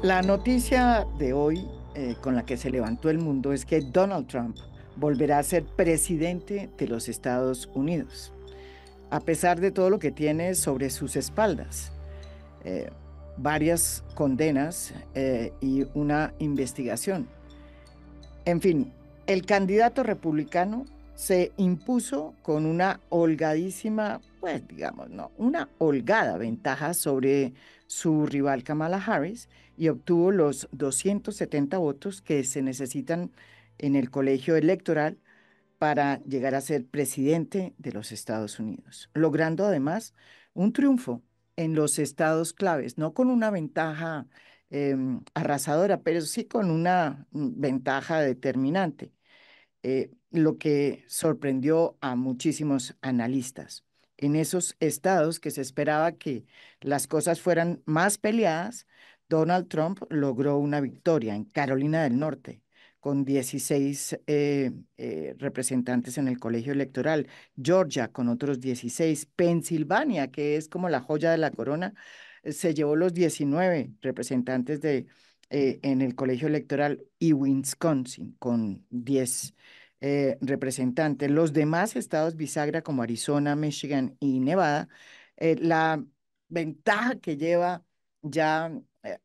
La noticia de hoy eh, con la que se levantó el mundo es que Donald Trump volverá a ser presidente de los Estados Unidos, a pesar de todo lo que tiene sobre sus espaldas. Eh, varias condenas eh, y una investigación. En fin, el candidato republicano se impuso con una holgadísima, pues digamos, no, una holgada ventaja sobre su rival Kamala Harris y obtuvo los 270 votos que se necesitan en el colegio electoral para llegar a ser presidente de los Estados Unidos, logrando además un triunfo en los estados claves, no con una ventaja em, arrasadora, pero sí con una ventaja determinante, eh, lo que sorprendió a muchísimos analistas. En esos estados que se esperaba que las cosas fueran más peleadas, Donald Trump logró una victoria en Carolina del Norte con 16 eh, eh, representantes en el colegio electoral, Georgia con otros 16, Pensilvania, que es como la joya de la corona, eh, se llevó los 19 representantes de, en el colegio electoral y Wisconsin con 10 representantes. Los demás estados bisagra como Arizona, Michigan y Nevada, la ventaja que lleva ya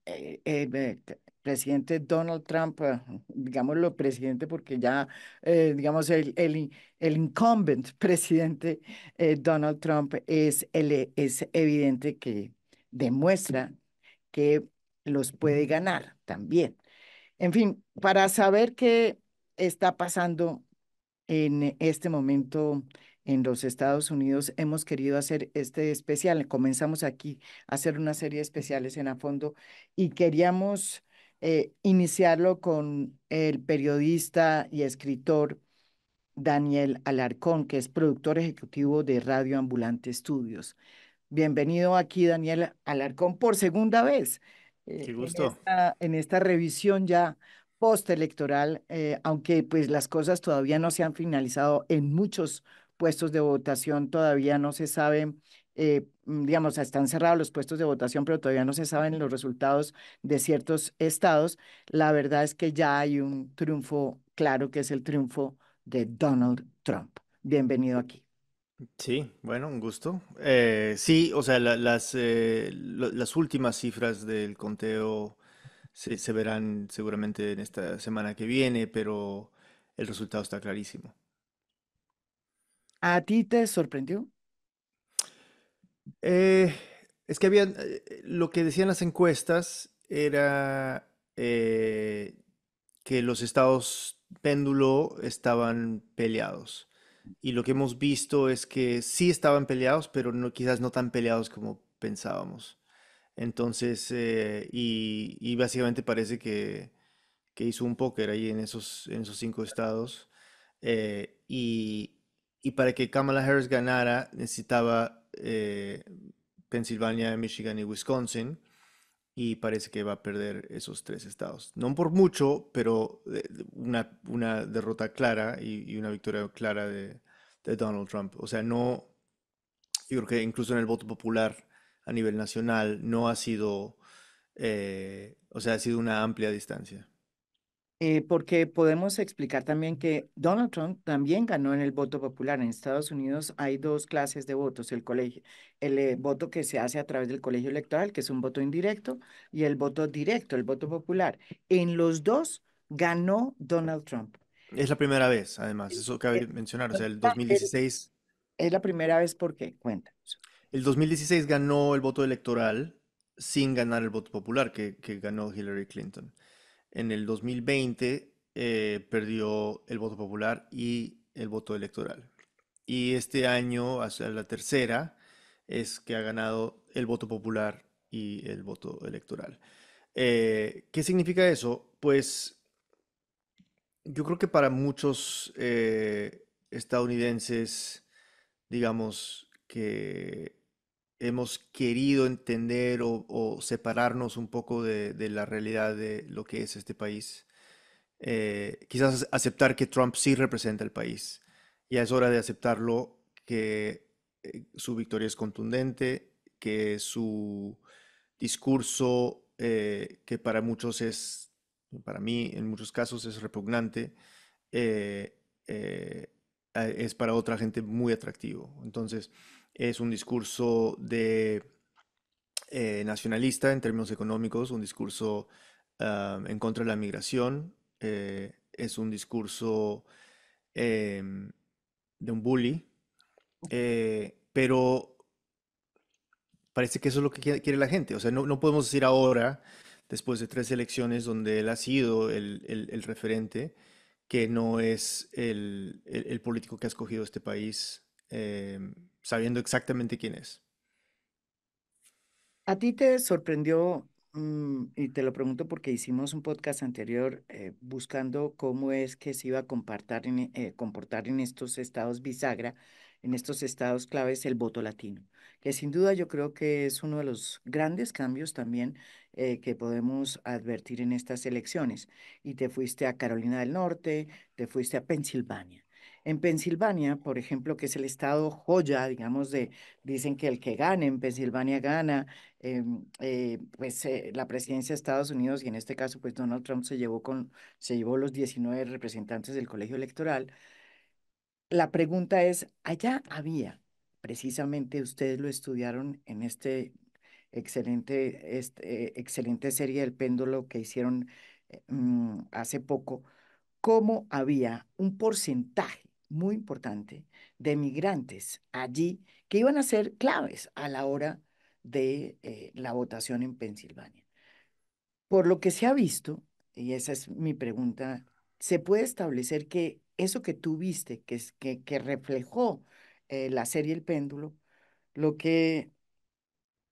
eh, eh, eh presidente Donald Trump, eh, digámoslo presidente porque ya, digamos, el, el, el, incumbent presidente Donald Trump es, e, es evidente que demuestra que los puede ganar también. En fin, para saber qué está pasando en este momento en los Estados Unidos, hemos querido hacer este especial. Comenzamos aquí a hacer una serie de especiales en a fondo y queríamos eh, iniciarlo con el periodista y escritor Daniel Alarcón, que es productor ejecutivo de Radio Ambulante Estudios. Bienvenido aquí, Daniel Alarcón, por segunda vez. Eh, Qué gusto. En esta, revisión ya postelectoral, eh, aunque pues las cosas todavía no se han finalizado en muchos puestos de votación todavía no se saben, eh, mm, digamos, están cerrados los puestos de votación, pero todavía no se saben los resultados de ciertos estados, la verdad es que ya hay un triunfo claro, que es el triunfo de Donald Trump. Bienvenido aquí. Sí, bueno, un gusto. Eh, sí, o sea, las, eh, las últimas cifras del conteo se verán seguramente en esta semana que viene, pero el resultado está clarísimo. ¿A ti te sorprendió? Eh, es que había... Eh, eh, lo que decían las encuestas era que los estados péndulo estaban peleados. Y lo que hemos visto es que sí estaban peleados, pero no, quizás no tan peleados como pensábamos. Entonces, y, básicamente parece que, que, hizo un póker ahí en esos, en esos cinco estados. y, y para que Kamala Harris ganara, necesitaba eh, Pensilvania, Michigan y Wisconsin. Y parece que va a perder esos tres estados. No por mucho, pero una, derrota clara y, una victoria clara de, Donald Trump. O sea, no. Yo creo que incluso en el voto popular a nivel nacional no ha sido. Eh, o sea, ha sido una amplia distancia. Eh, porque podemos explicar también que Donald Trump también ganó en el voto popular. En Estados Unidos hay dos clases de votos, el colegio, el eh, voto que se hace a través del colegio electoral, que es un voto indirecto, y el voto directo, el voto popular. En los dos ganó Donald Trump. Es la primera vez, además, eso cabe mencionar, o sea, el 2016. Es la primera vez porque, cuenta. El 2016 ganó el voto electoral sin ganar el voto popular que ganó Hillary Clinton. En el 2020 eh, perdió el voto popular y el voto electoral. Y este año, hacia la tercera, es que ha ganado el voto popular y el voto electoral. Eh, ¿Qué significa eso? Pues yo creo que para muchos eh, estadounidenses, digamos, que hemos querido entender o, separarnos un poco de, la realidad de lo que es este país. Eh, quizás aceptar que Trump sí representa el país. Ya es hora de aceptarlo, que eh, su victoria es contundente, que su discurso, eh, que para muchos es, para mí en muchos casos es repugnante, es para otra gente muy atractivo. Entonces, es un discurso de eh, nacionalista en términos económicos, un discurso ah, en contra de la migración, eh, es un discurso em, de un bully, eh, pero parece que eso es lo que quiere la gente. O sea, no, no podemos decir ahora, después de tres elecciones donde él ha sido el, referente, que no es el, el político que ha escogido este país Em, sabiendo exactamente quién es. ¿A ti te sorprendió, mm, y te lo pregunto porque hicimos un podcast anterior eh, buscando cómo es que se iba a comportar en, eh, comportar en estos estados bisagra, en estos estados claves, el voto latino, que sin duda yo creo que es uno de los grandes cambios también eh, que podemos advertir en estas elecciones? Y te fuiste a Carolina del Norte, te fuiste a Pensilvania. En Pensilvania, por ejemplo, que es el estado joya, digamos, de, dicen que el que gane en Pensilvania gana, em, eh, pues eh, la presidencia de Estados Unidos, y en este caso, pues Donald Trump se llevó, con, se llevó los 19 representantes del colegio electoral. La pregunta es, allá había, precisamente ustedes lo estudiaron en este excelente, este, excelente serie del péndulo que hicieron eh, mm, hace poco, cómo había un porcentaje muy importante de migrantes allí que iban a ser claves a la hora de eh, la votación en Pensilvania. Por lo que se ha visto, y esa es mi pregunta, ¿se puede establecer que eso que tú viste, que, es, que, que reflejó eh, la serie El Péndulo, lo que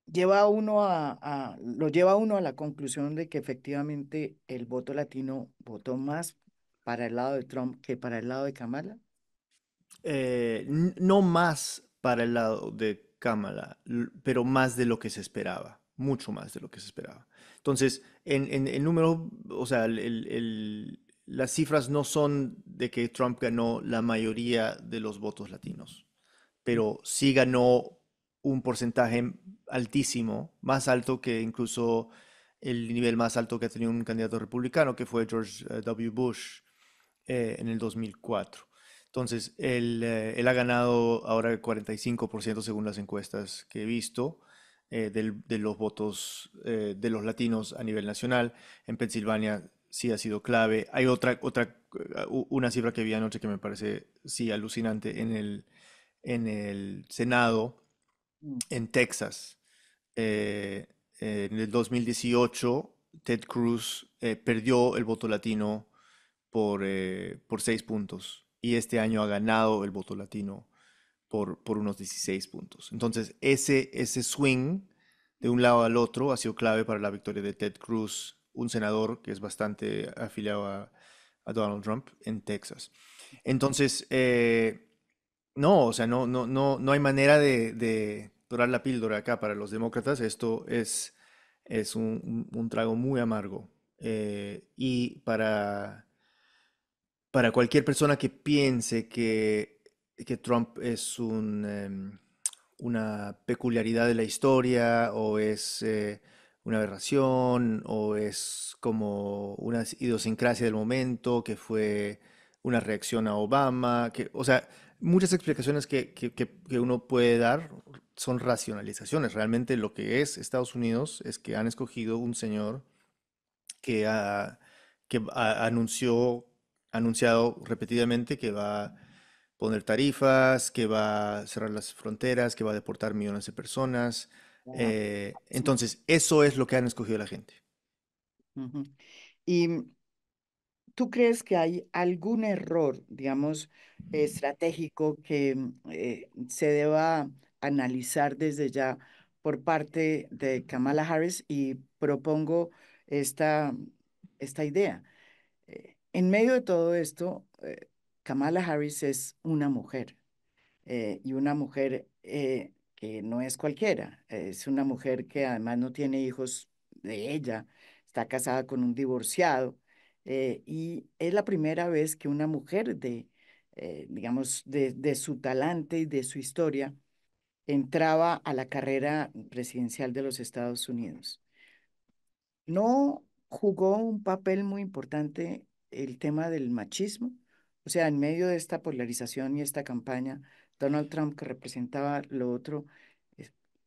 lleva uno a, a, lo lleva a uno a la conclusión de que efectivamente el voto latino votó más para el lado de Trump que para el lado de Kamala? Eh, no más para el lado de Kamala, pero más de lo que se esperaba, mucho más de lo que se esperaba. Entonces, en, el número, o sea, las cifras no son de que Trump ganó la mayoría de los votos latinos, pero sí ganó un porcentaje altísimo, más alto que incluso el nivel más alto que ha tenido un candidato republicano, que fue George eh, W. Bush eh, en el 2004. Entonces, eh, él, ha ganado ahora el 45% según las encuestas que he visto. Eh, de los votos eh, de los latinos a nivel nacional. En Pensilvania sí ha sido clave. Hay otra, otra una cifra que vi anoche que me parece sí alucinante en el, en el Senado, mm. en Texas. en el 2018, Ted Cruz perdió el voto latino por, por seis puntos y este año ha ganado el voto latino por, por unos 16 puntos. Entonces, ese, ese swing de un lado al otro ha sido clave para la victoria de Ted Cruz, un senador que es bastante afiliado a, Donald Trump en Texas. Entonces, eh, no, o sea, no, no, no, no hay manera de, de, dorar la píldora acá para los demócratas. Esto es, es un, trago muy amargo. Eh, y para para cualquier persona que piense que, Trump es em, una peculiaridad de la historia o es eh, una aberración o es como una idiosincrasia del momento que fue una reacción a Obama, que, o sea, muchas explicaciones que, uno puede dar son racionalizaciones. Realmente lo que es Estados Unidos es que han escogido un señor que, ah, que ah, anunció anunciado repetidamente que va a poner tarifas, que va a cerrar las fronteras, que va a deportar millones de personas. Eh, entonces, eso es lo que han escogido la gente. Y mm, ¿Tú crees que hay algún error, digamos, estratégico que mm, eh, se deba analizar desde ya por parte de Kamala Harris? Y propongo esta, esta idea. En medio de todo esto, eh, Kamala Harris es una mujer eh, y una mujer eh, que no es cualquiera. Es una mujer que además no tiene hijos de ella, está casada con un divorciado y es la primera vez que una mujer de, digamos, de, de su talante y de su historia entraba a la carrera presidencial de los Estados Unidos. No jugó un papel muy importante el tema del machismo. O sea, en medio de esta polarización y esta campaña, Donald Trump que representaba lo otro,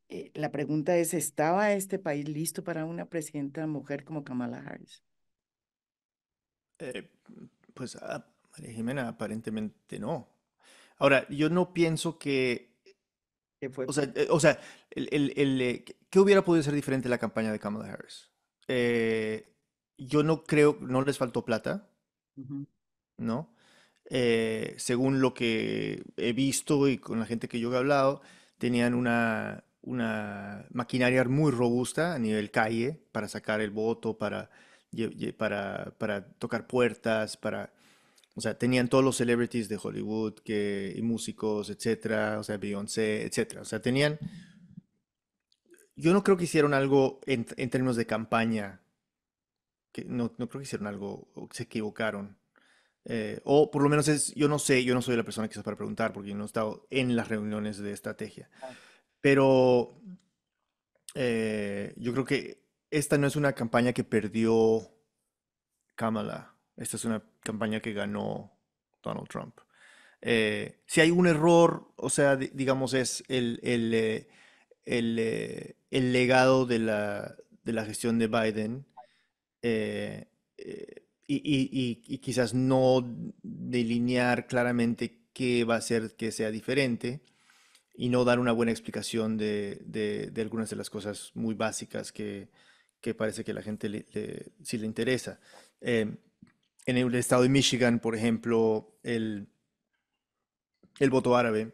eh, la pregunta es, ¿estaba este país listo para una presidenta mujer como Kamala Harris? Eh, pues, ah, María Jimena, aparentemente no. Ahora, yo no pienso que... Eh, o sea, el, ¿qué hubiera podido ser diferente la campaña de Kamala Harris? yo no creo, no les faltó plata. ¿no? Eh, según lo que he visto y con la gente que yo he hablado, tenían una, una maquinaria muy robusta a nivel calle para sacar el voto, para, para, para tocar puertas, para... O sea, tenían todos los celebrities de Hollywood que, y músicos, etcétera, o sea, Beyoncé, etcétera. O sea, tenían... Yo no creo que hicieron algo en términos de campaña no, creo que hicieron algo, o se equivocaron. Eh, o por lo menos es, yo no sé, yo no soy la persona que está para preguntar, porque yo no he estado en las reuniones de estrategia. Ah. Pero eh, yo creo que esta no es una campaña que perdió Kamala. Esta es una campaña que ganó Donald Trump. Eh, si hay un error, o sea, digamos, es el, el, legado de la, de la, gestión de Biden eh, eh, y, quizás no delinear claramente qué va a ser que sea diferente y no dar una buena explicación de, algunas de las cosas muy básicas que, que parece que a la gente le, le, sí le interesa. Eh, en el estado de Michigan, por ejemplo, el, el voto árabe,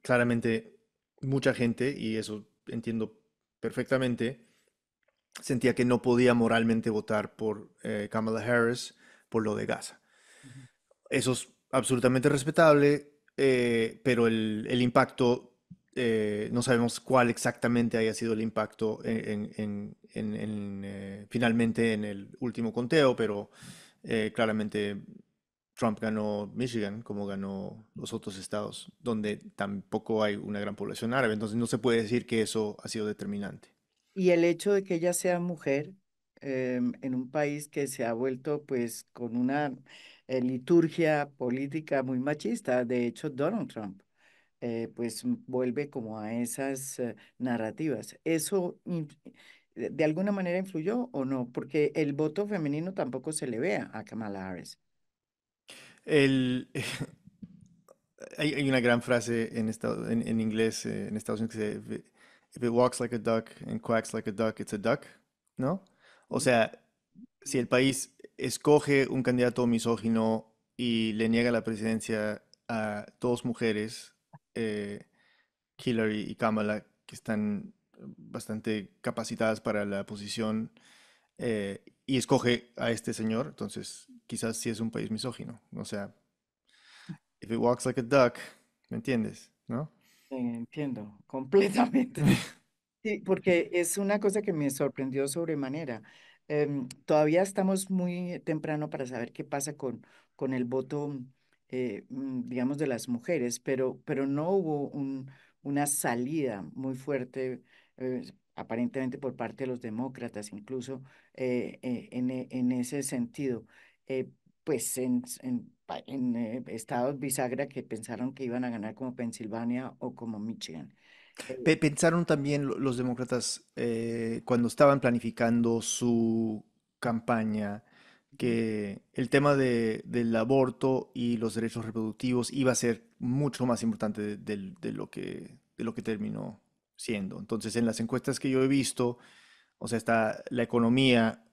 claramente mucha gente, y eso entiendo perfectamente, sentía que no podía moralmente votar por eh, Kamala Harris por lo de Gaza. Eso es absolutamente respetable, eh, pero el, el impacto, eh, no sabemos cuál exactamente haya sido el impacto en finalmente en el último conteo, pero claramente Trump ganó Michigan como ganó los otros estados, donde tampoco hay una gran población árabe, entonces no se puede decir que eso ha sido determinante. Y el hecho de que ella sea mujer em, en un país que se ha vuelto pues con una eh, liturgia política muy machista, de hecho Donald Trump eh, pues vuelve como a esas eh, narrativas. ¿Eso de alguna manera influyó o no? Porque el voto femenino tampoco se le vea a Kamala Harris. El, hay, una gran frase en, estado en, en inglés, en Estados Unidos, que se if it walks like a duck and quacks like a duck, it's a duck, ¿no? O sea, si el país escoge un candidato misógino y le niega la presidencia a dos mujeres, eh, Hillary y Kamala, que están bastante capacitadas para la posición, eh, y escoge a este señor, entonces quizás sí es un país misógino. O sea, if it walks like a duck, ¿me entiendes? ¿No? Entiendo, completamente. Sí, porque es una cosa que me sorprendió sobremanera. Em, todavía estamos muy temprano para saber qué pasa con, con el voto, eh, mm, digamos, de las mujeres, pero, pero no hubo una salida muy fuerte, eh, aparentemente por parte de los demócratas, incluso eh, e, en, ese sentido. pues en- en eh, estados bisagra que pensaron que iban a ganar como Pensilvania o como Michigan. Eh, pensaron también los demócratas eh, cuando estaban planificando su campaña que el tema del aborto y los derechos reproductivos iba a ser mucho más importante de, lo, que, de lo que terminó siendo. Entonces, en las encuestas que yo he visto, o sea, está la economía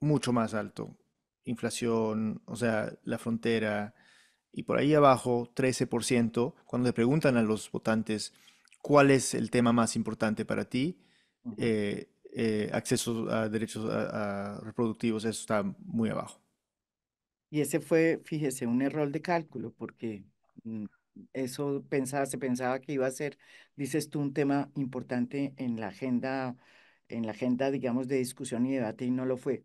mucho más alto inflación, o sea, la frontera, y por ahí abajo 13%, cuando le preguntan a los votantes cuál es el tema más importante para ti, eh, eh, acceso a derechos reproductivos, eso está muy abajo. Y ese fue, fíjese, un error de cálculo, porque mm, eso pensaba, se pensaba que iba a ser, dices tú, un tema importante en la agenda, en la agenda, digamos, de discusión y debate, y no lo fue.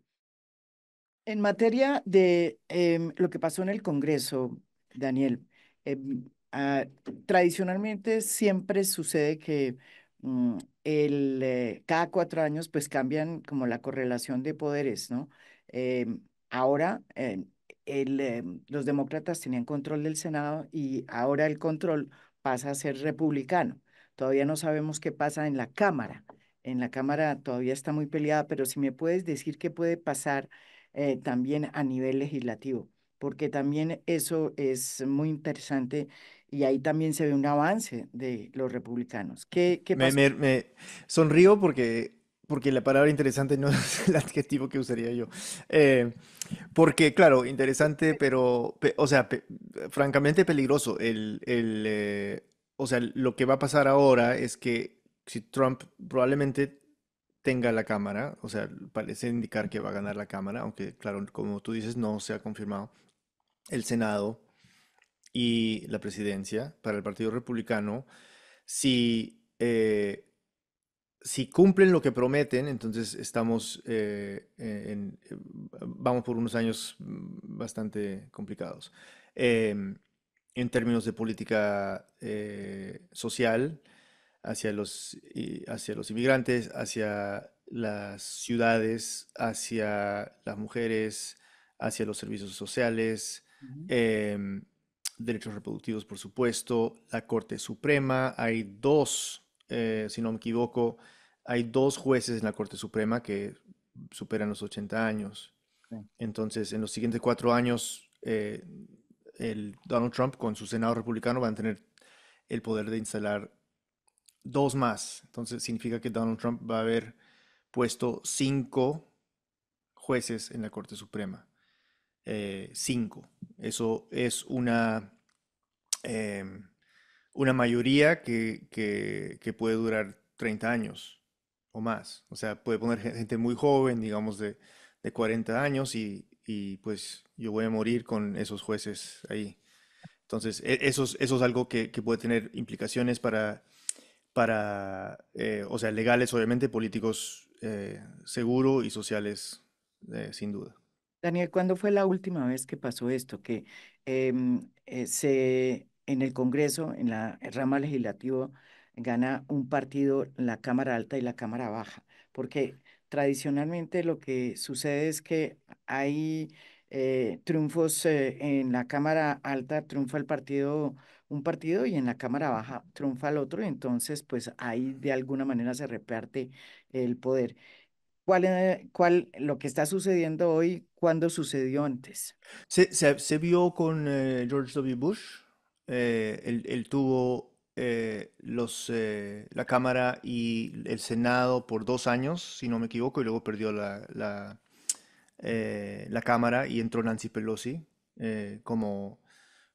En materia de em, lo que pasó en el Congreso, Daniel, em, ah, tradicionalmente siempre sucede que mm, el, eh, cada cuatro años pues cambian como la correlación de poderes, ¿no? Em, ahora los demócratas tenían control del Senado y ahora el control pasa a ser republicano. Todavía no sabemos qué pasa en la Cámara. En la Cámara todavía está muy peleada, pero si me puedes decir qué puede pasar eh, también a nivel legislativo, porque también eso es muy interesante y ahí también se ve un avance de los republicanos. ¿Qué, qué Me, sonrío porque, porque la palabra interesante no es el adjetivo que usaría yo. Eh, porque, claro, interesante, pero, o sea, francamente peligroso. El, el eh, o sea, lo que va a pasar ahora es que si Trump probablemente tenga la cámara, o sea, parece indicar que va a ganar la cámara, aunque claro, como tú dices, no se ha confirmado el Senado y la presidencia para el Partido Republicano, si, eh, si cumplen lo que prometen, entonces estamos eh, eh, vamos por unos años bastante complicados. Em, en términos de política social, hacia los, eh, hacia los inmigrantes, hacia las ciudades, hacia las mujeres, hacia los servicios sociales, em, derechos reproductivos, por supuesto, la Corte Suprema. Hay dos, eh, si no me equivoco, hay dos jueces en la Corte Suprema que superan los 80 años. Entonces, en los siguientes cuatro años, eh, el Donald Trump con su Senado republicano van a tener el poder de instalar dos más. Entonces significa que Donald Trump va a haber puesto cinco jueces en la Corte Suprema. Eh, cinco. Eso es una, em, una mayoría que, puede durar 30 años o más. O sea, puede poner gente muy joven, digamos de, 40 años, y, pues yo voy a morir con esos jueces ahí. Entonces, e-, eso es, algo que, que puede tener implicaciones para para, eh, o sea, legales obviamente, políticos seguros eh, seguro y sociales eh, sin duda. Daniel, ¿cuándo fue la última vez que pasó esto? Que em, se, en el Congreso, en la rama legislativa, gana un partido la Cámara Alta y la Cámara Baja, porque tradicionalmente lo que sucede es que hay eh, triunfos eh, en la Cámara Alta, triunfa el partido, un partido, y en la Cámara Baja triunfa el otro, y entonces pues ahí de alguna manera se reparte el poder. ¿Cuál, es eh, cuál lo que está sucediendo hoy, cuándo sucedió antes? Se, se, vio con George W. Bush, él, tuvo los, la Cámara y el Senado por dos años, si no me equivoco, y luego perdió la eh, la Cámara y entró Nancy Pelosi eh, como,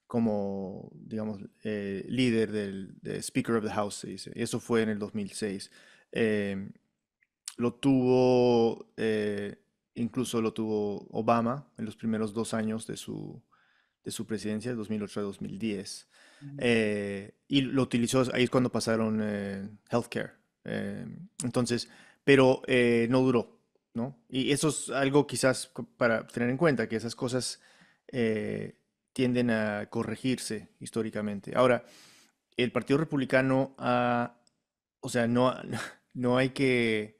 como, digamos, eh, líder del Speaker of the House, se dice. Eso fue en el 2006. Em, lo tuvo, incluso lo tuvo Obama en los primeros dos años de su, de su presidencia, 2008 a 2010. y lo utilizó, ahí es cuando pasaron healthcare. Em, entonces, pero no duró. Y eso es algo quizás para tener en cuenta, que esas cosas eh, tienden a corregirse históricamente. Ahora, el Partido Republicano, ha. o sea, no, no hay que...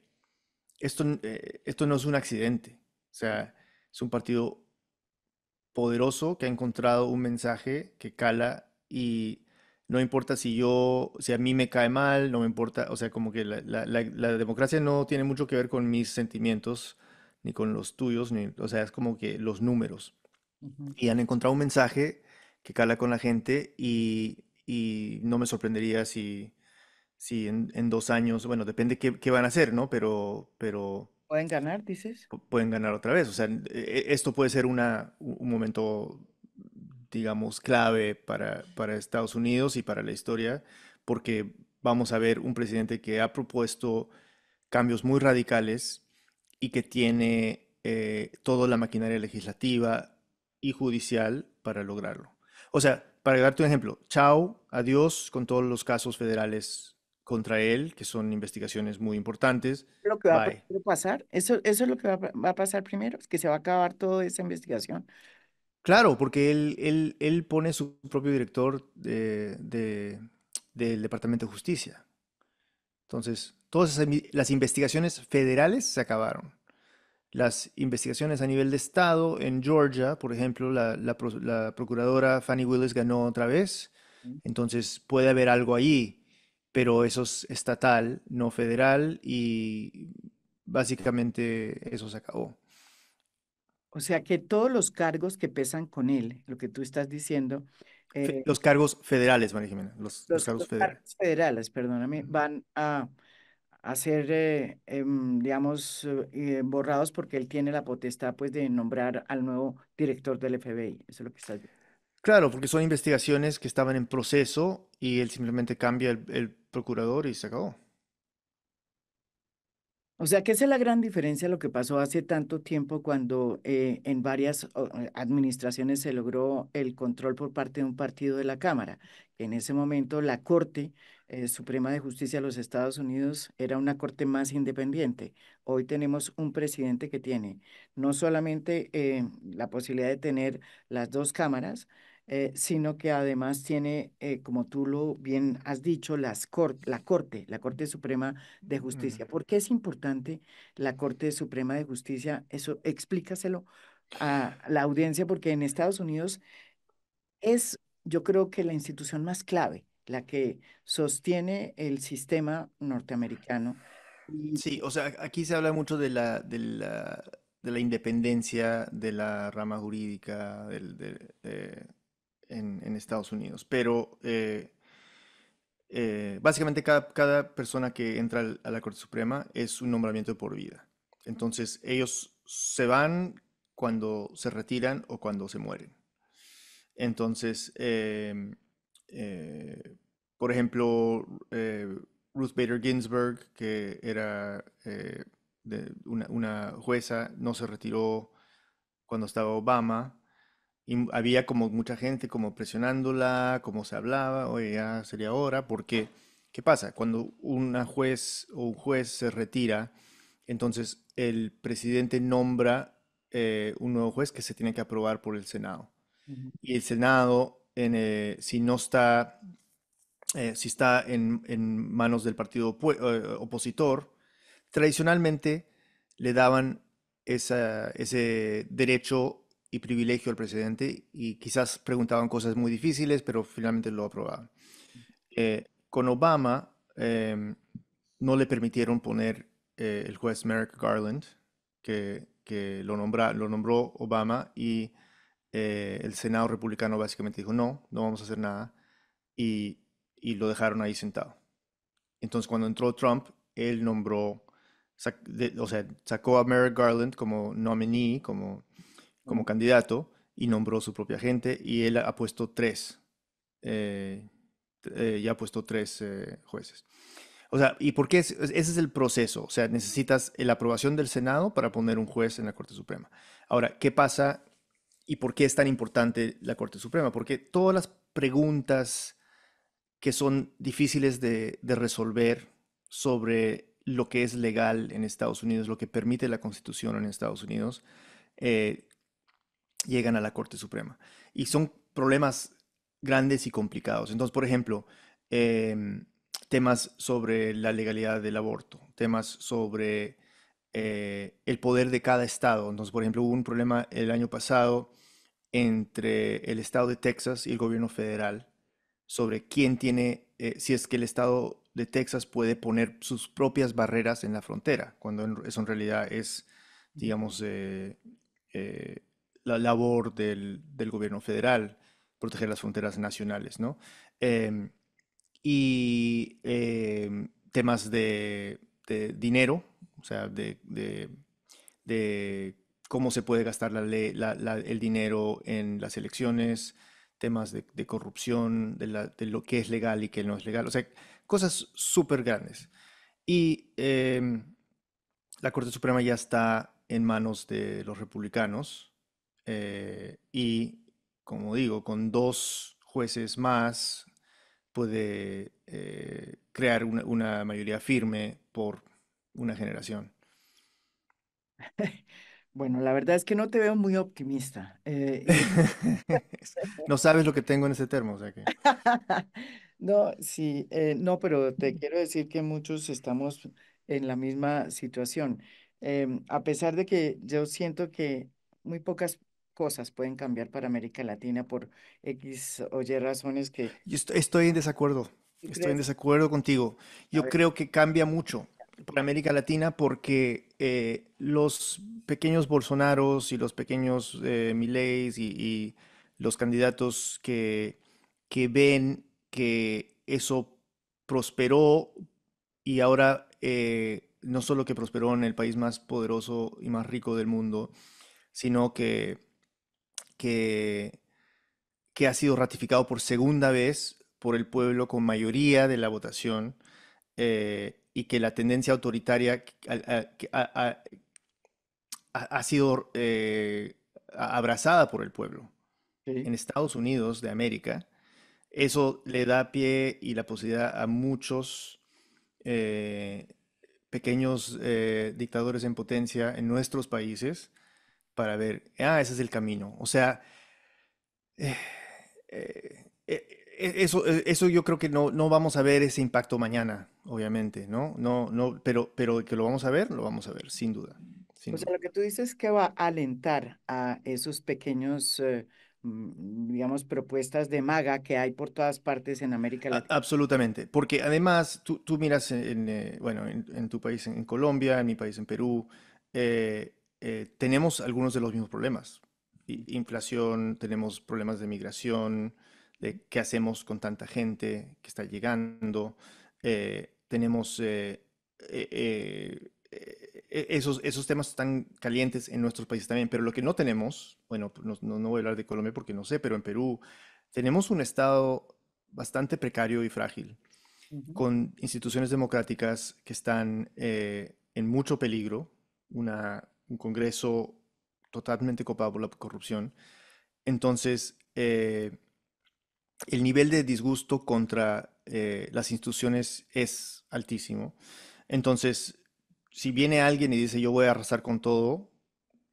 Esto, eh, esto no es un accidente, o sea, es un partido poderoso que ha encontrado un mensaje que cala y no importa si yo, si a mí me cae mal, no me importa, o sea, como que la, democracia no tiene mucho que ver con mis sentimientos, ni con los tuyos, ni, o sea, es como que los números. Y han encontrado un mensaje que cala con la gente y, no me sorprendería si, si en, dos años, bueno, depende qué, qué van a hacer, ¿no? Pero, pero... Pueden ganar, dices. Pueden ganar otra vez, o sea, e-, e-, esto puede ser una, un momento digamos, clave para, para Estados Unidos y para la historia, porque vamos a ver un presidente que ha propuesto cambios muy radicales y que tiene eh, toda la maquinaria legislativa y judicial para lograrlo. O sea, para darte un ejemplo, chao, adiós con todos los casos federales contra él, que son investigaciones muy importantes. Lo que va pasar, eso, eso es lo que va, a pasar primero, es que se va a acabar toda esa investigación Claro, porque él, él, él pone su propio director del Departamento de Justicia. Entonces, todas las investigaciones federales se acabaron. Las investigaciones a nivel de estado en Georgia, por ejemplo, la, la procuradora Fanny Willis ganó otra vez, entonces puede haber algo ahí, pero eso es estatal, no federal, y básicamente eso se acabó. O sea que todos los cargos que pesan con él, lo que tú estás diciendo. Eh los cargos federales, María Jimena. Los, cargos, federales. perdóname, van a, ser, eh, em, digamos, eh, borrados porque él tiene la potestad pues, de nombrar al nuevo director del FBI. Eso es lo que está diciendo. Claro, porque son investigaciones que estaban en proceso y él simplemente cambia el procurador y se acabó. O sea que esa es la gran diferencia de lo que pasó hace tanto tiempo cuando eh, en varias eh, administraciones se logró el control por parte de un partido de la Cámara. En ese momento la Corte eh, Suprema de Justicia de los Estados Unidos era una Corte más independiente. Hoy tenemos un presidente que tiene no solamente la posibilidad de tener las dos cámaras, eh, sino que además tiene, eh, como tú lo bien has dicho, las la Corte, la Corte Suprema de Justicia. ¿Por qué es importante la Corte Suprema de Justicia? Eso explícaselo a la audiencia, porque en Estados Unidos es, yo creo que la institución más clave, la que sostiene el sistema norteamericano. Sí, o sea, aquí se habla mucho de la, la, de la independencia de la rama jurídica, del en, Estados Unidos. Pero eh, eh, básicamente cada, persona que entra a la Corte Suprema es un nombramiento por vida. Entonces ellos se van cuando se retiran o cuando se mueren. Entonces, em, eh, por ejemplo, Ruth Bader Ginsburg, que era una, una jueza, no se retiró cuando estaba Obama y había como mucha gente como presionándola, como se hablaba, oye, ya sería hora, porque ¿qué pasa? Cuando una juez o un juez se retira, entonces el presidente nombra eh, un nuevo juez que se tiene que aprobar por el Senado. Y el Senado, eh, si no está, eh, si está en, manos del partido opositor, tradicionalmente le daban ese derecho y privilegio al presidente y quizás preguntaban cosas muy difíciles, pero finalmente lo aprobaban. Eh, con Obama eh, no le permitieron poner eh, el juez Merrick Garland, que, que lo, nombra, lo nombró Obama, y el Senado republicano básicamente dijo, no, no vamos a hacer nada, y, y lo dejaron ahí sentado. Entonces cuando entró Trump, él nombró, o sea, sacó a Merrick Garland como nominee, como como candidato y nombró su propia gente y él ha puesto tres, eh, eh, ya ha puesto tres eh, jueces. O sea, ¿y por qué ese es el proceso? O sea, necesitas la aprobación del Senado para poner un juez en la Corte Suprema. Ahora, ¿qué pasa y por qué es tan importante la Corte Suprema? Porque todas las preguntas que son difíciles de, resolver sobre lo que es legal en Estados Unidos, lo que permite la Constitución en Estados Unidos, llegan a la Corte Suprema. Y son problemas grandes y complicados. Entonces, por ejemplo, em, temas sobre la legalidad del aborto, temas sobre eh, el poder de cada estado. Entonces, por ejemplo, hubo un problema el año pasado entre el estado de Texas y el gobierno federal sobre quién tiene, eh, si es que el estado de Texas puede poner sus propias barreras en la frontera, cuando eso en realidad es, digamos, eh, la labor del, del gobierno federal, proteger las fronteras nacionales, ¿no? Em, y em, temas de, dinero, o sea, de, de, cómo se puede gastar el dinero en las elecciones, temas de, corrupción, de, lo que es legal y que no es legal, o sea, cosas súper grandes. Y em, la Corte Suprema ya está en manos de los republicanos, eh, y, como digo, con dos jueces más puede eh, crear una, mayoría firme por una generación. Bueno, la verdad es que no te veo muy optimista. Eh, no sabes lo que tengo en ese termo, o sea que... No, sí, no, pero te quiero decir que muchos estamos en la misma situación. Em, a pesar de que yo siento que muy pocas cosas pueden cambiar para América Latina por X o Y razones que... estoy, en desacuerdo, estoy en desacuerdo contigo. Yo creo que cambia mucho para América Latina porque eh, los pequeños Bolsonaros y los pequeños eh, y, los candidatos que, que ven que eso prosperó y ahora eh, no solo que prosperó en el país más poderoso y más rico del mundo, sino que que, ha sido ratificado por segunda vez por el pueblo con mayoría de la votación eh, y que la tendencia autoritaria ha, sido eh, abrazada por el pueblo en Estados Unidos de América. Eso le da pie y la posibilidad a muchos eh, pequeños dictadores en potencia en nuestros países para ver, ah, ese es el camino. O sea, eh, eh, eh, eso, eso yo creo que no, no vamos a ver ese impacto mañana, obviamente, ¿no? No, no, pero, pero que lo vamos a ver, lo vamos a ver, sin duda. o sea, lo que tú dices es que va a alentar a esos pequeños, mm, digamos, propuestas de maga que hay por todas partes en América Latina. absolutamente, porque además tú, miras, en, bueno, en, tu país, en, Colombia, en mi país, en Perú, eh, tenemos algunos de los mismos problemas. Inflación, tenemos problemas de migración, de qué hacemos con tanta gente que está llegando. Eh, tenemos eh, e, esos, esos temas están calientes en nuestros países también, pero lo que no tenemos, bueno, pues no, voy a hablar de Colombia porque no sé, pero en Perú tenemos un Estado bastante precario y frágil, con instituciones democráticas que están en mucho peligro, una un Congreso totalmente copado por la corrupción. Entonces, eh, el nivel de disgusto contra eh, las instituciones es altísimo. Entonces, si viene alguien y dice yo voy a arrasar con todo,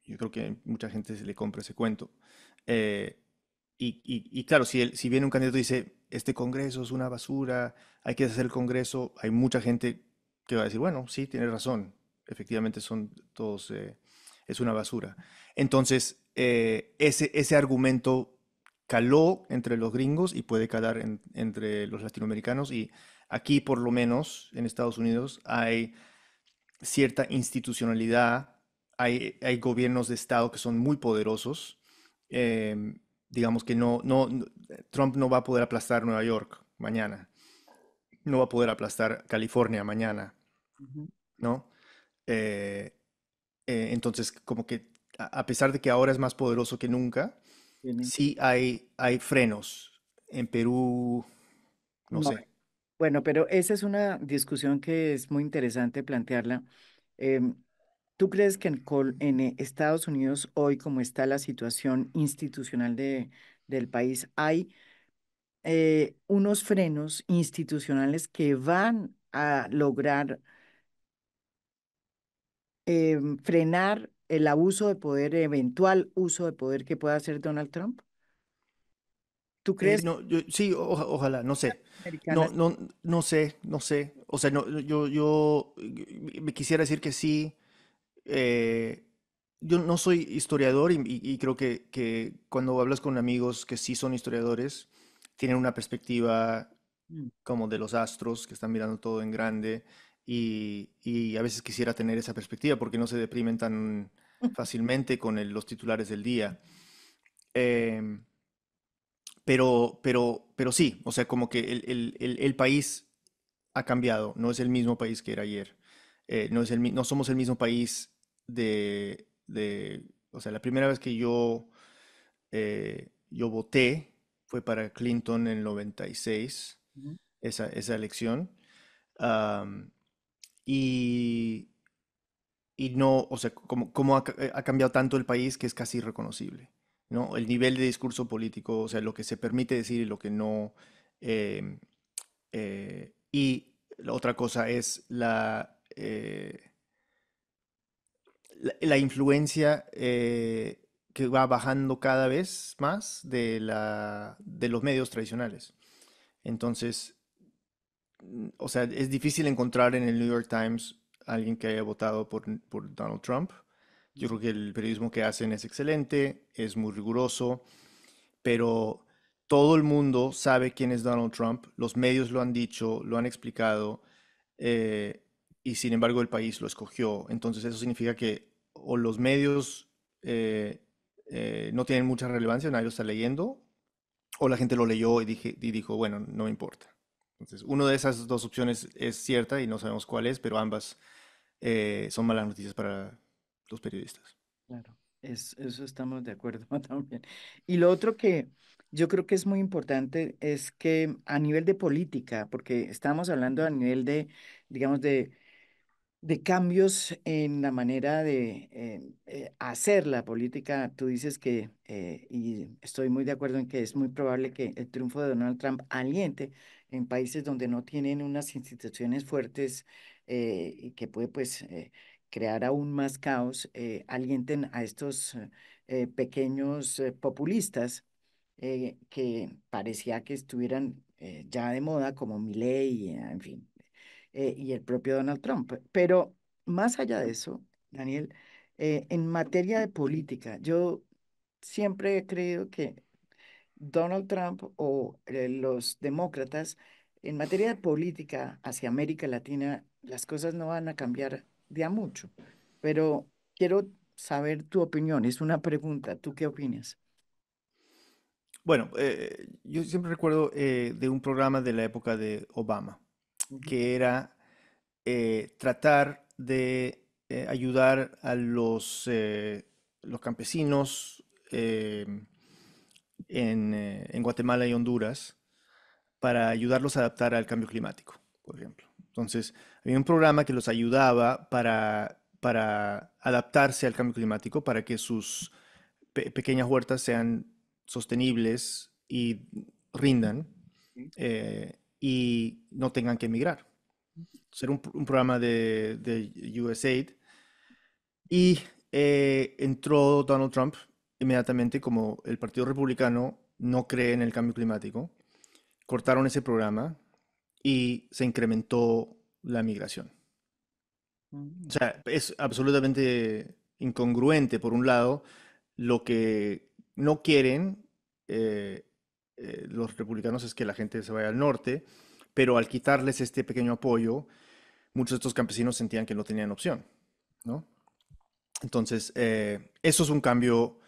yo creo que mucha gente se le compra ese cuento. Eh, y, y, claro, si, si viene un candidato y dice este Congreso es una basura, hay que hacer el Congreso, hay mucha gente que va a decir, bueno, sí, tiene razón, efectivamente son todos es una basura. Entonces, eh, ese, ese argumento caló entre los gringos y puede calar entre los latinoamericanos y aquí por lo menos en Estados Unidos hay cierta institucionalidad, hay, hay gobiernos de Estado que son muy poderosos, em, digamos que no, no, Trump no va a poder aplastar Nueva York mañana, no va a poder aplastar California mañana, ¿no? Eh, eh, entonces, como que a pesar de que ahora es más poderoso que nunca, sí, hay, hay frenos. En Perú, no, sé. Bueno, pero esa es una discusión que es muy interesante plantearla. Em, ¿Tú crees que en, Estados Unidos hoy, como está la situación institucional de, del país, hay eh, unos frenos institucionales que van a lograr Em, frenar el abuso de poder, eventual uso de poder que pueda hacer Donald Trump? ¿Tú eh, crees? no, sí, ojalá, no sé. No, no, no sé, no sé. O sea, no, yo, yo me quisiera decir que sí. Eh, yo no soy historiador y, creo que, que, cuando hablas con amigos que sí son historiadores, tienen una perspectiva mm. como de los astros que están mirando todo en grande y, a veces quisiera tener esa perspectiva porque no se deprimen tan fácilmente con los titulares del día. Em, pero, pero, pero sí, o sea, como que el, país ha cambiado, no es el mismo país que era ayer, eh, no, es no somos el mismo país de, o sea, la primera vez que yo, eh, yo voté fue para Clinton en el 96, esa, esa, elección y, no, o sea, como, eh, ha, cambiado tanto el país que es casi irreconocible, ¿no? El nivel de discurso político, o sea, lo que se permite decir y lo que no. Eh, eh, y la otra cosa es la, la, la, influencia que va bajando cada vez más de, la, de los medios tradicionales. Entonces, Mm, o sea, es difícil encontrar en el New York Times alguien que haya votado por, Donald Trump. Yo creo que el periodismo que hacen es excelente, es muy riguroso, pero todo el mundo sabe quién es Donald Trump, los medios lo han dicho, lo han explicado, eh, y sin embargo el país lo escogió. Entonces eso significa que o los medios eh, eh, no tienen mucha relevancia, nadie lo está leyendo, o la gente lo leyó y, y dijo, bueno, no importa. Entonces, una de esas dos opciones es cierta y no sabemos cuál es, pero ambas eh, son malas noticias para los periodistas. Claro, es, eso estamos de acuerdo también. Y lo otro que yo creo que es muy importante es que a nivel de política, porque estamos hablando a nivel de, digamos, de, de cambios en la manera de eh, hacer la política. Tú dices que, eh, y estoy muy de acuerdo en que es muy probable que el triunfo de Donald Trump aliente en países donde no tienen unas instituciones fuertes eh, que puede pues eh, crear aún más caos, eh, alienten a estos eh, pequeños populistas que parecía que estuvieran ya de moda como Milley, en fin, y el propio Donald Trump. Pero más allá de eso, Daniel, en materia de política, yo siempre he creído que Donald Trump o eh, los demócratas, en materia de política hacia América Latina, las cosas no van a cambiar de mucho. Pero quiero saber tu opinión. Es una pregunta. ¿Tú qué opinas? Bueno, eh, yo siempre recuerdo eh, de un programa de la época de Obama, que era tratar de ayudar a los, los campesinos, em, eh, en, Guatemala y Honduras para ayudarlos a adaptar al cambio climático, por ejemplo. Entonces, había un programa que los ayudaba para, para adaptarse al cambio climático, para que sus pequeñas huertas sean sostenibles y rindan eh, y no tengan que emigrar. ser era un, programa de, USAID y eh, entró Donald Trump inmediatamente como el Partido Republicano no cree en el cambio climático, cortaron ese programa y se incrementó la migración. Mm. O sea, es absolutamente incongruente, por un lado, lo que no quieren eh, eh, los republicanos es que la gente se vaya al norte, pero al quitarles este pequeño apoyo, muchos de estos campesinos sentían que no tenían opción, ¿no? Entonces, eh, eso es un cambio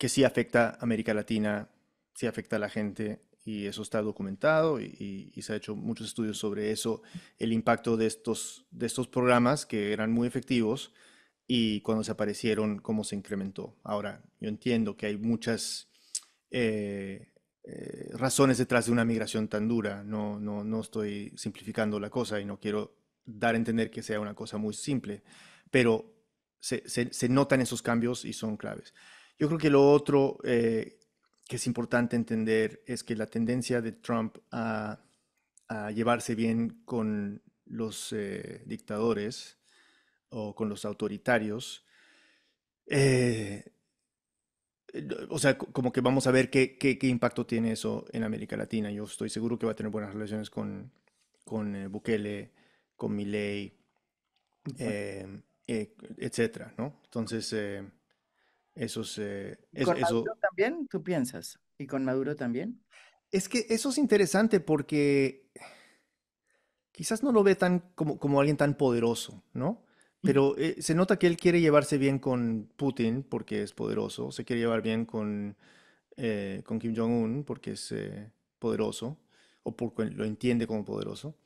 que sí afecta a América Latina, sí afecta a la gente y eso está documentado y, se ha hecho muchos estudios sobre eso, el impacto de estos, de estos programas que eran muy efectivos y cuando se aparecieron, cómo se incrementó. Ahora, yo entiendo que hay muchas eh, eh, razones detrás de una migración tan dura, no, no, estoy simplificando la cosa y no quiero dar a entender que sea una cosa muy simple, pero se, se notan esos cambios y son claves. Yo creo que lo otro eh, que es importante entender es que la tendencia de Trump a, llevarse bien con los eh, dictadores o con los autoritarios, eh, o sea, como que vamos a ver qué, impacto tiene eso en América Latina. Yo estoy seguro que va a tener buenas relaciones con, Bukele, con Milei, etc. ¿no? Entonces... Esos, ¿Con Maduro también? ¿Tú piensas? ¿Y con Maduro también? Es que eso es interesante porque quizás no lo ve tan como, como alguien tan poderoso, ¿no? Pero eh, se nota que él quiere llevarse bien con Putin porque es poderoso, se quiere llevar bien con, eh, con Kim Jong-un porque es eh, poderoso, o porque lo entiende como poderoso.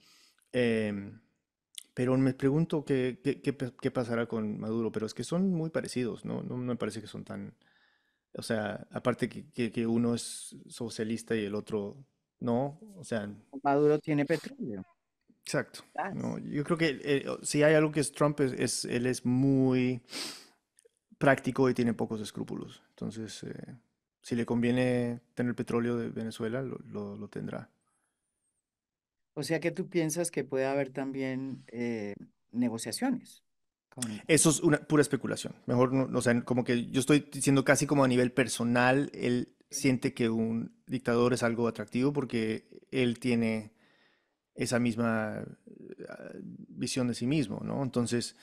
Em, pero me pregunto qué, pasará con Maduro, pero es que son muy parecidos, ¿no? No, me parece que son tan... O sea, aparte que, uno es socialista y el otro no, o sea... Maduro tiene petróleo. Exacto. yo creo que eh, si hay algo que es Trump, es, él es muy práctico y tiene pocos escrúpulos. Entonces, eh, si le conviene tener petróleo de Venezuela, lo tendrá. O sea que tú piensas que puede haber también eh, negociaciones. Eso es una pura especulación. Mejor, no, o sea, como que yo estoy diciendo casi como a nivel personal, él siente que un dictador es algo atractivo porque él tiene esa misma ah, visión de sí mismo, ¿no? Entonces,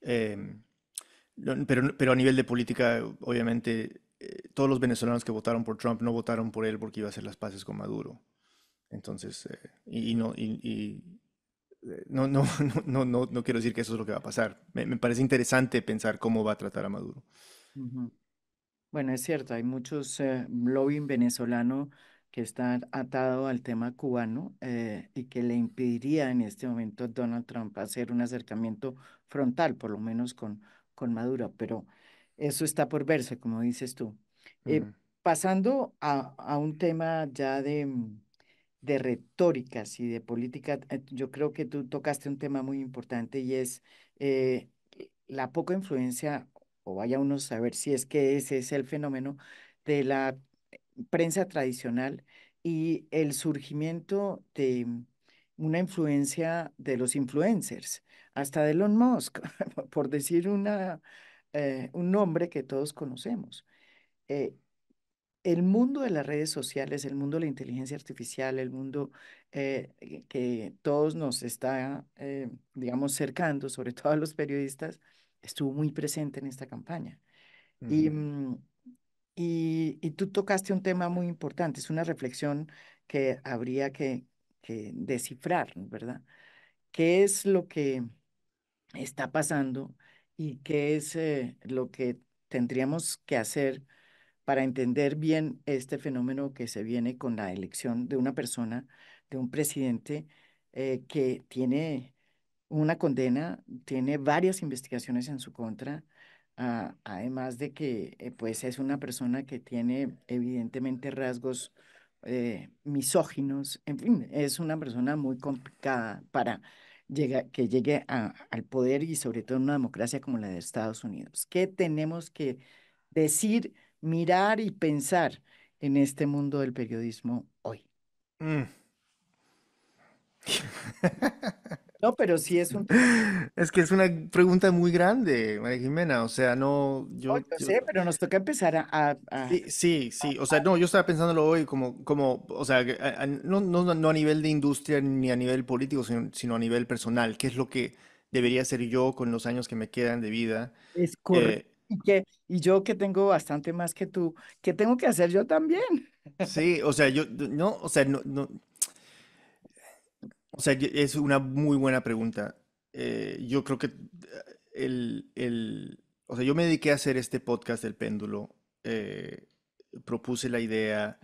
em, pero, pero a nivel de política, obviamente, eh, todos los venezolanos que votaron por Trump no votaron por él porque iba a hacer las paces con Maduro. Entonces, eh, y, no, y, eh, no, no, no, no, no, quiero decir que eso es lo que va a pasar. Me, me parece interesante pensar cómo va a tratar a Maduro. Bueno, es cierto, hay muchos eh, lobbying venezolano que están atado al tema cubano y que le impediría en este momento a Donald Trump hacer un acercamiento frontal, por lo menos con, con Maduro, pero eso está por verse, como dices tú. pasando a, a un tema ya de, mm, de retóricas y de política, eh, yo creo que tú tocaste un tema muy importante y es eh, la poca influencia, o vaya uno a ver si es que ese es el fenómeno de la prensa tradicional y el surgimiento de una influencia de los influencers, hasta de Elon Musk, por decir una, eh, un nombre que todos conocemos el mundo de las redes sociales, el mundo de la inteligencia artificial, el mundo eh, eh, que todos nos está, eh, digamos, cercando, sobre todo a los periodistas, estuvo muy presente en esta campaña. Mm, y, y, tú tocaste un tema muy importante, es una reflexión que habría que, que descifrar, ¿verdad? ¿Qué es lo que está pasando y qué es lo que tendríamos que hacer? para entender bien este fenómeno que se viene con la elección de una persona, de un presidente eh, que tiene una condena, tiene varias investigaciones en su contra, ah, además de que eh, pues es una persona que tiene evidentemente rasgos eh, misóginos, en fin, es una persona muy complicada para que llegue al poder y sobre todo en una democracia como la de Estados Unidos. ¿Qué tenemos que decir? mirar y pensar en este mundo del periodismo hoy. Mm. No, pero sí es un... Es que es una pregunta muy grande, María Jimena. O sea, no... Yo, sé, pero nos toca empezar a... sí, sí, O sea, no, yo estaba pensándolo hoy como, como o sea, no, a nivel de industria ni a nivel político, sino, a nivel personal. ¿Qué es lo que debería hacer yo con los años que me quedan de vida? Es eh, correcto y, yo que tengo bastante más que tú, ¿qué tengo que hacer yo también? Sí, o sea, yo, no, o sea, no, o sea, es una muy buena pregunta. Eh, yo creo que el, o sea, yo me dediqué a hacer este podcast del péndulo, eh, propuse la idea,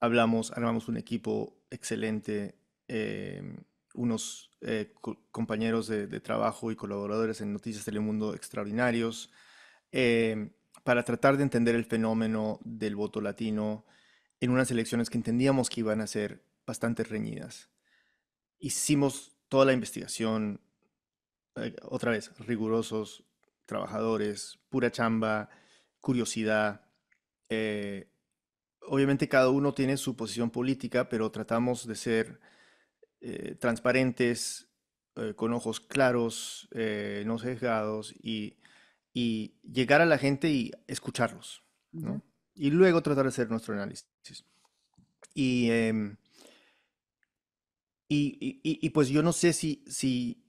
hablamos, armamos un equipo excelente, eh, unos compañeros de, de, trabajo y colaboradores en Noticias Telemundo extraordinarios, Em, para tratar de entender el fenómeno del voto latino en unas elecciones que entendíamos que iban a ser bastante reñidas. Hicimos toda la investigación, eh, otra vez, rigurosos, trabajadores, pura chamba, curiosidad. Eh, obviamente cada uno tiene su posición política, pero tratamos de ser eh, transparentes, con ojos claros, no sesgados y y llegar a la gente y escucharlos, Y luego tratar de hacer nuestro análisis. Em, y, y, y, pues yo no sé si, si,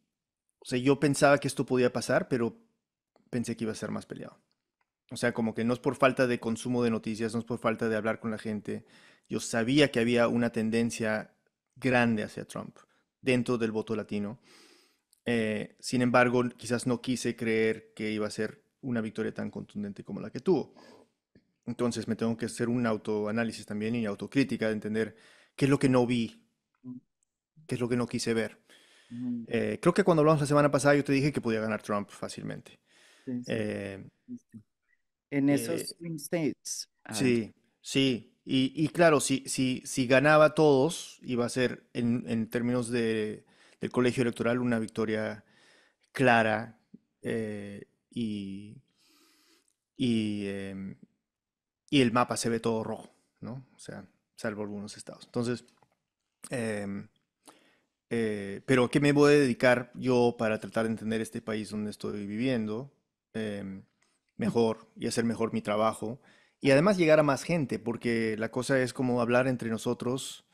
o sea, yo pensaba que esto podía pasar, pero pensé que iba a ser más peleado. O sea, como que no es por falta de consumo de noticias, no es por falta de hablar con la gente. Yo sabía que había una tendencia grande hacia Trump dentro del voto latino. Eh, sin embargo, quizás no quise creer que iba a ser una victoria tan contundente como la que tuvo. Entonces me tengo que hacer un autoanálisis también y autocrítica de entender qué es lo que no vi, qué es lo que no quise ver. Eh, creo que cuando hablamos la semana pasada yo te dije que podía ganar Trump fácilmente. Eh, en esos states. Ah, sí, sí. Y, claro, si, si, si ganaba todos, iba a ser en términos de del colegio electoral una victoria clara eh, y, em, y, el mapa se ve todo rojo, ¿no? O sea, salvo algunos estados. Entonces, em, eh, pero ¿qué me voy a dedicar yo para tratar de entender este país donde estoy viviendo em, mejor y hacer mejor mi trabajo? Y además llegar a más gente, porque la cosa es como hablar entre nosotros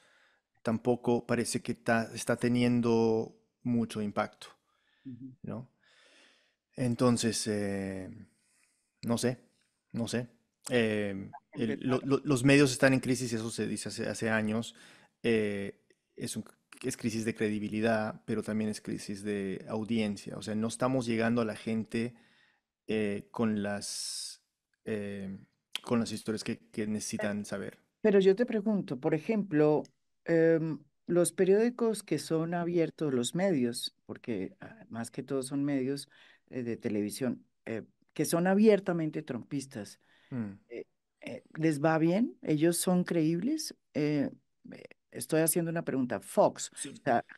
tampoco parece que está teniendo mucho impacto, ¿no? Entonces, eh, no sé, no sé. Eh, los medios están en crisis, eso se dice hace, años. Eh, es, crisis de credibilidad, pero también es crisis de audiencia. O sea, no estamos llegando a la gente con, las, con las historias que necesitan saber. Pero yo te pregunto, por ejemplo, Em, los periódicos que son abiertos, los medios, porque ah, más que todo son medios eh, de televisión, eh, que son abiertamente trompistas, mm. eh, ¿les va bien? ¿Ellos son creíbles? estoy haciendo una pregunta. Fox,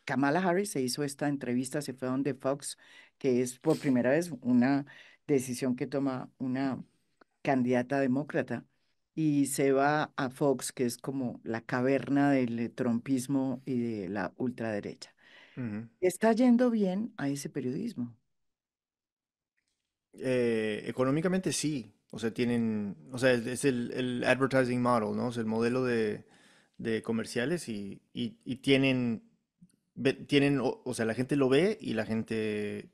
Kamala Harris se hizo esta entrevista, se fue a donde Fox, que es por primera vez una decisión que toma una candidata demócrata y se va a Fox, que es como la caverna del trompismo y de la ultraderecha. Está yendo bien a ese periodismo. Eh, económicamente sí. O sea, tienen, o sea, es el, el advertising model, ¿no? Es el modelo de, de comerciales y, y, tienen, tienen o, sea, la gente lo ve y la gente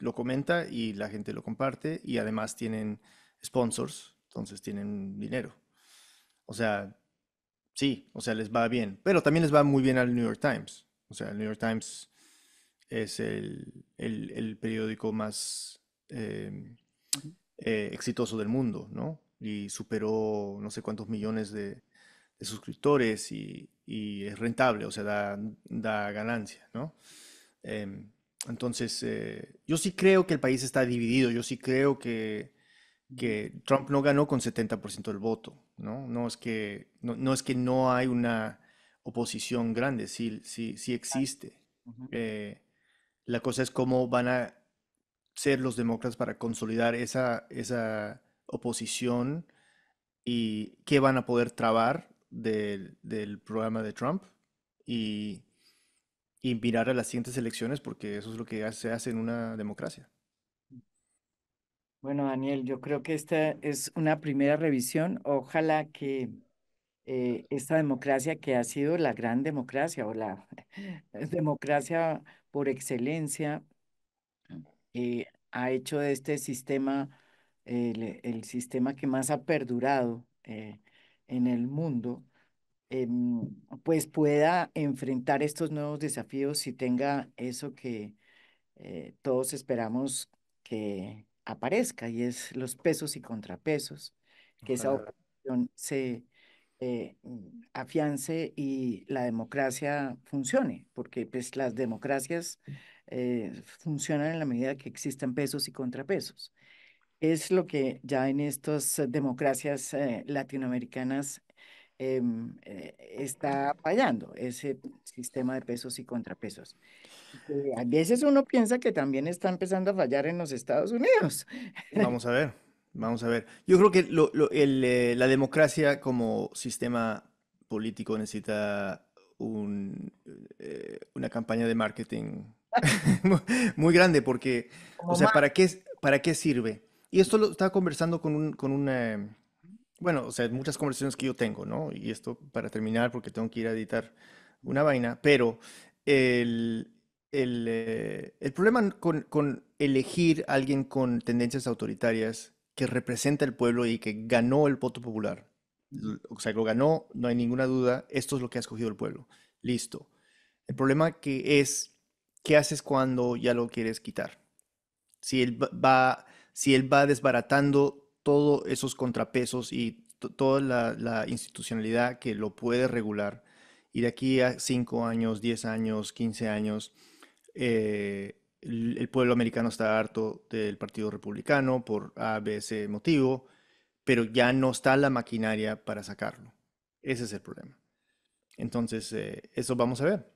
lo comenta y la gente lo comparte y además tienen sponsors, entonces tienen dinero. O sea, sí, o sea, les va bien, pero también les va muy bien al New York Times. O sea, el New York Times es el, periódico más em, eh, exitoso del mundo, ¿no? Y superó no sé cuántos millones de, suscriptores y, es rentable, o sea, da, ganancia, ¿no? Em, entonces, eh, yo sí creo que el país está dividido, yo sí creo que Trump no ganó con 70% del voto. ¿no? es que no, es que no hay una oposición grande, sí, sí, sí existe. Eh, la cosa es cómo van a ser los demócratas para consolidar esa, esa oposición y qué van a poder trabar del, programa de Trump y, y a las siguientes elecciones porque eso es lo que se hace en una democracia. Bueno, Daniel, yo creo que esta es una primera revisión. Ojalá que eh, esta democracia que ha sido la gran democracia o la democracia por excelencia eh, ha hecho de este sistema el, el, sistema que más ha perdurado eh, en el mundo, em, pues pueda enfrentar estos nuevos desafíos y tenga eso que todos esperamos que aparezca y es los pesos y contrapesos, que esa oposición se eh, mm, afiance y la democracia funcione, porque pues, las democracias eh, funcionan en la medida que existen pesos y contrapesos. Es lo que ya en estas democracias eh, latinoamericanas em, está fallando, ese sistema de pesos y contrapesos. Eh, a veces uno piensa que también está empezando a fallar en los Estados Unidos. Vamos a ver, vamos a ver. Yo creo que eh, la democracia como sistema político necesita eh, una campaña de marketing muy grande porque, o sea, ¿para qué, ¿para qué sirve? Y esto lo estaba conversando con, un, con una, bueno, o sea, muchas conversaciones que yo tengo, ¿no? Y esto para terminar porque tengo que ir a editar una vaina, pero el, eh, el, problema con, elegir a alguien con tendencias autoritarias que representa el pueblo y que ganó el voto popular, o sea, lo ganó, no hay ninguna duda, esto es lo que ha escogido el pueblo, listo. El problema que es, ¿qué haces cuando ya lo quieres quitar? Si él va, si él va desbaratando todos esos contrapesos y toda la, institucionalidad que lo puede regular, y de aquí a cinco años, 10 años, 15 años, eh, el, pueblo americano está harto del Partido Republicano por A, B, C motivo, pero ya no está la maquinaria para sacarlo. Ese es el problema. Entonces, eh, eso vamos a ver.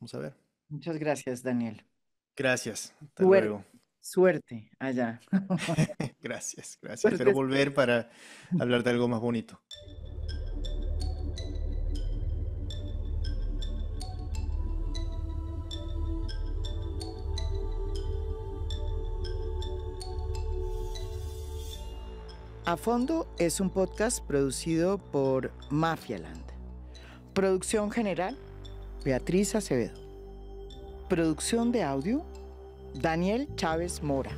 Vamos a ver. Muchas gracias, Daniel. Gracias. te luego. Suerte allá. gracias, gracias. Pero Espero volver para hablar de algo más bonito. A Fondo es un podcast producido por Mafialand. Producción general, Beatriz Acevedo. Producción de audio, Daniel Chávez Mora.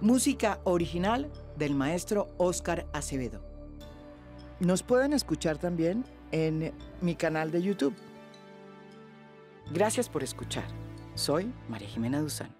Música original del maestro Oscar Acevedo. Nos pueden escuchar también en mi canal de YouTube. Gracias por escuchar. Soy María Jimena Duzán.